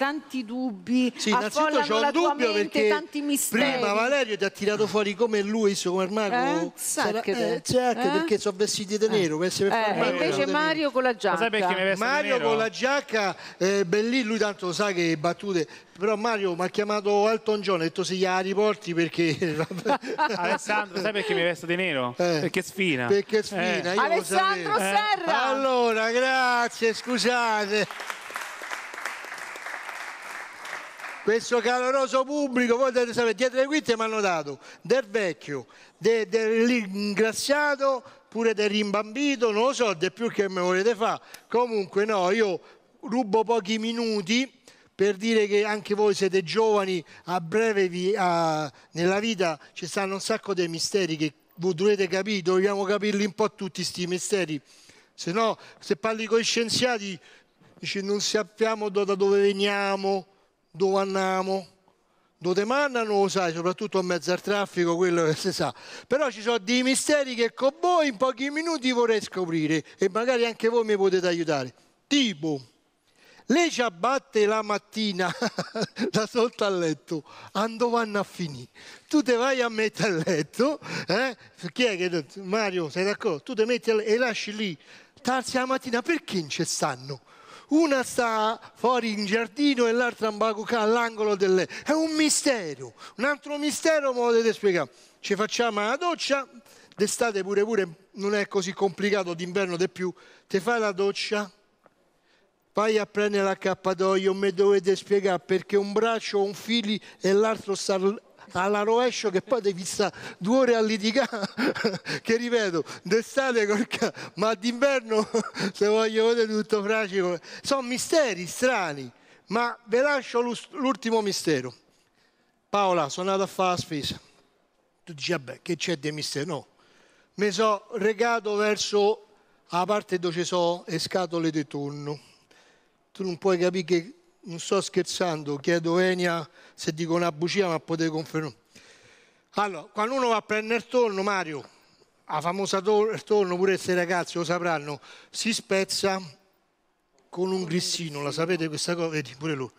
tanti dubbi, sì, innanzitutto c'è un dubbio mente, perché prima Valerio ti ha tirato fuori come lui come il mago eh, Sarà, eh, eh, perché sono vestiti di nero eh. eh invece Mario con la giacca sai perché mi Mario con la giacca eh, Bellì lui tanto lo sa che battute però Mario mi ha chiamato Alton John ha detto se gli ha riporti perché Alessandro sai perché mi vesto di nero? Eh. perché sfina perché sfina eh. Alessandro Serra allora grazie scusate questo caloroso pubblico, voi dovete sapere, dietro le quinte mi hanno dato del vecchio, de, dell'ingraziato, pure del rimbambito, non lo so, di più che mi volete fare. Comunque no, io rubo pochi minuti per dire che anche voi siete giovani, a breve vi, a, nella vita ci stanno un sacco di misteri che voi dovete capire, dobbiamo capirli un po' tutti questi misteri. Se no, se parli con i scienziati, dici non sappiamo da dove veniamo, dove andiamo, dove manna non lo sai, soprattutto a mezzo al traffico, quello che si sa. Però ci sono dei misteri che con voi in pochi minuti vorrei scoprire e magari anche voi mi potete aiutare. Tipo, le ciabatte la mattina da sotto al letto, ando vanno a finire. Tu te vai a mettere a letto, eh? Chi è che... Mario, sei d'accordo? Tu te metti e lasci lì, tarsi la mattina, perché non ci stanno? una sta fuori in giardino e l'altra in bacucà all'angolo del È un mistero, un altro mistero me lo dovete spiegare. Ci facciamo la doccia, d'estate pure pure non è così complicato, d'inverno di più. Te fai la doccia, vai a prendere l'accappatoio, mi dovete spiegare perché un braccio, un fili e l'altro sta alla rovescio che poi devi stare due ore a litigare, che ripeto, d'estate porca, ma d'inverno se voglio vedere tutto fragile. Sono misteri strani, ma ve lascio l'ultimo mistero. Paola, sono andato a fare la spesa. Tu dici, vabbè, che c'è di mistero? No. Mi sono regato verso la parte dove ci sono le scatole di tonno. Tu non puoi capire che non sto scherzando, chiedo Enia se dico una bugia ma potete confermare. Allora, quando uno va a prendere il tonno, Mario, la famosa tor- tonno, pure questi ragazzi lo sapranno, si spezza con un grissino, la sapete questa cosa? Vedi, pure lui.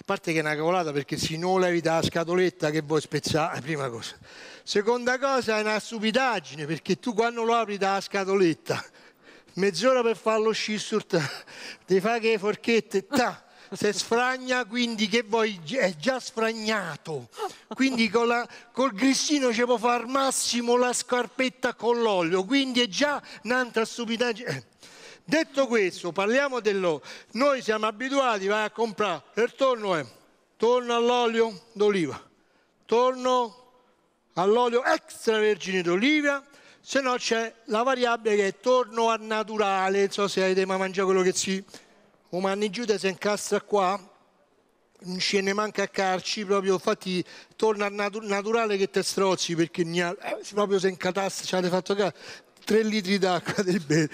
A parte che è una cavolata perché si non levi dalla scatoletta che vuoi spezzare, prima cosa. Seconda cosa è una stupidaggine perché tu quando lo apri dalla scatoletta, mezz'ora per farlo uscire sul... Ti fa che le forchette, ta! se sfragna quindi che vuoi, è già sfragnato, quindi la, col grissino ci può far massimo la scarpetta con l'olio, quindi è già un'altra stupidaggine. Eh, detto questo, parliamo dell'olio. Noi siamo abituati, vai a comprare, il torno è, torno all'olio d'oliva, torno all'olio extravergine d'oliva, se no c'è la variabile che è torno al naturale, non so se avete mai mangiato quello che si Omanni Giuda si incassa qua, non ce ne manca a carci, proprio infatti torna natu naturale che te strozzi perché ha, eh, proprio se incatasse, ci avete fatto caso, tre litri d'acqua del bene.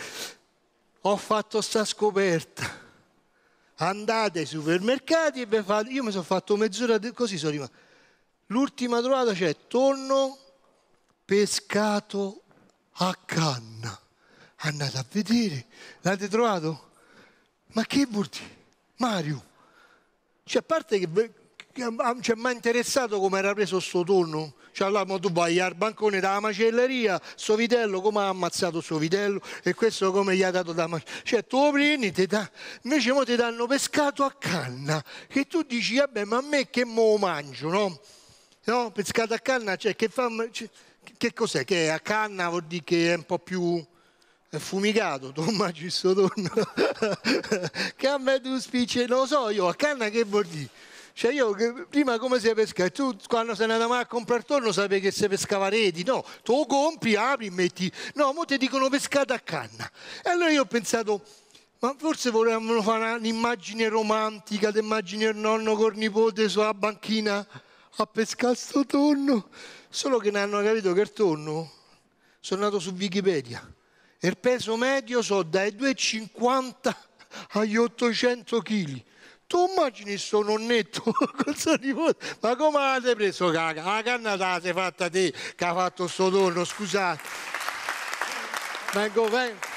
Ho fatto sta scoperta. Andate ai supermercati e fate... Io mi sono fatto mezz'ora de... così sono rimasto. L'ultima trovata c'è cioè, tonno pescato a canna. Andate a vedere. L'avete trovato? Ma che vuol dire? Mario, cioè, a parte che, che cioè, mi ha interessato come era preso sto tonno, cioè là ma tu vai al bancone dalla macelleria, suo vitello come ha ammazzato suo vitello e questo come gli ha dato da mangiare, cioè tu lo prendi, te da... invece mo ti danno pescato a canna che tu dici vabbè ma a me che mo mangio no? no? Pescato a canna, cioè che fa... Cioè, che cos'è? Che è a canna vuol dire che è un po' più fumicato sto Sotorno che a me tu spicce non lo so io a canna che vuol dire cioè io prima come sei pescato tu quando sei andato mai a comprare tonno sapevi che si pescava reti no tu lo compri apri metti no mo ti dicono pescata a canna e allora io ho pensato ma forse volevano fare un'immagine romantica d'immagine del nonno col nipote sulla banchina a pescare sto tonno solo che non hanno capito che il tonno sono nato su Wikipedia il peso medio so dai 2,50 agli 800 kg. Tu immagini sto nonnetto ma come l'avete preso caga? La canna te la fatta te che ha fatto sto torno, scusate. Vengo, vengo.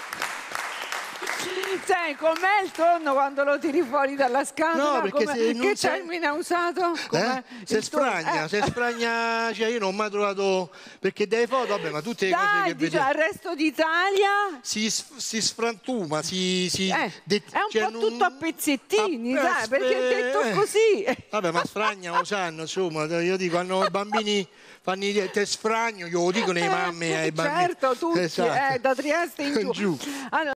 Cioè, com'è il tonno quando lo tiri fuori dalla scatola? No, perché se non che sei... termine ha usato? Eh? Se sfragna, eh. se sfragna, cioè io non ho mai trovato perché dai foto, vabbè, ma tutte le Dai, cose che dice, al resto d'Italia si, si sfrantuma, si, si eh, è un cioè, po' non... tutto a pezzettini, a sai, perché è detto eh. così. Vabbè, ma sfragna lo sanno, insomma, io dico quando i bambini fanno i te sfragno, io lo dicono ai eh, mamme ai bambini. Certo, tutti, eh, esatto. da Trieste in giù. giù. Allora,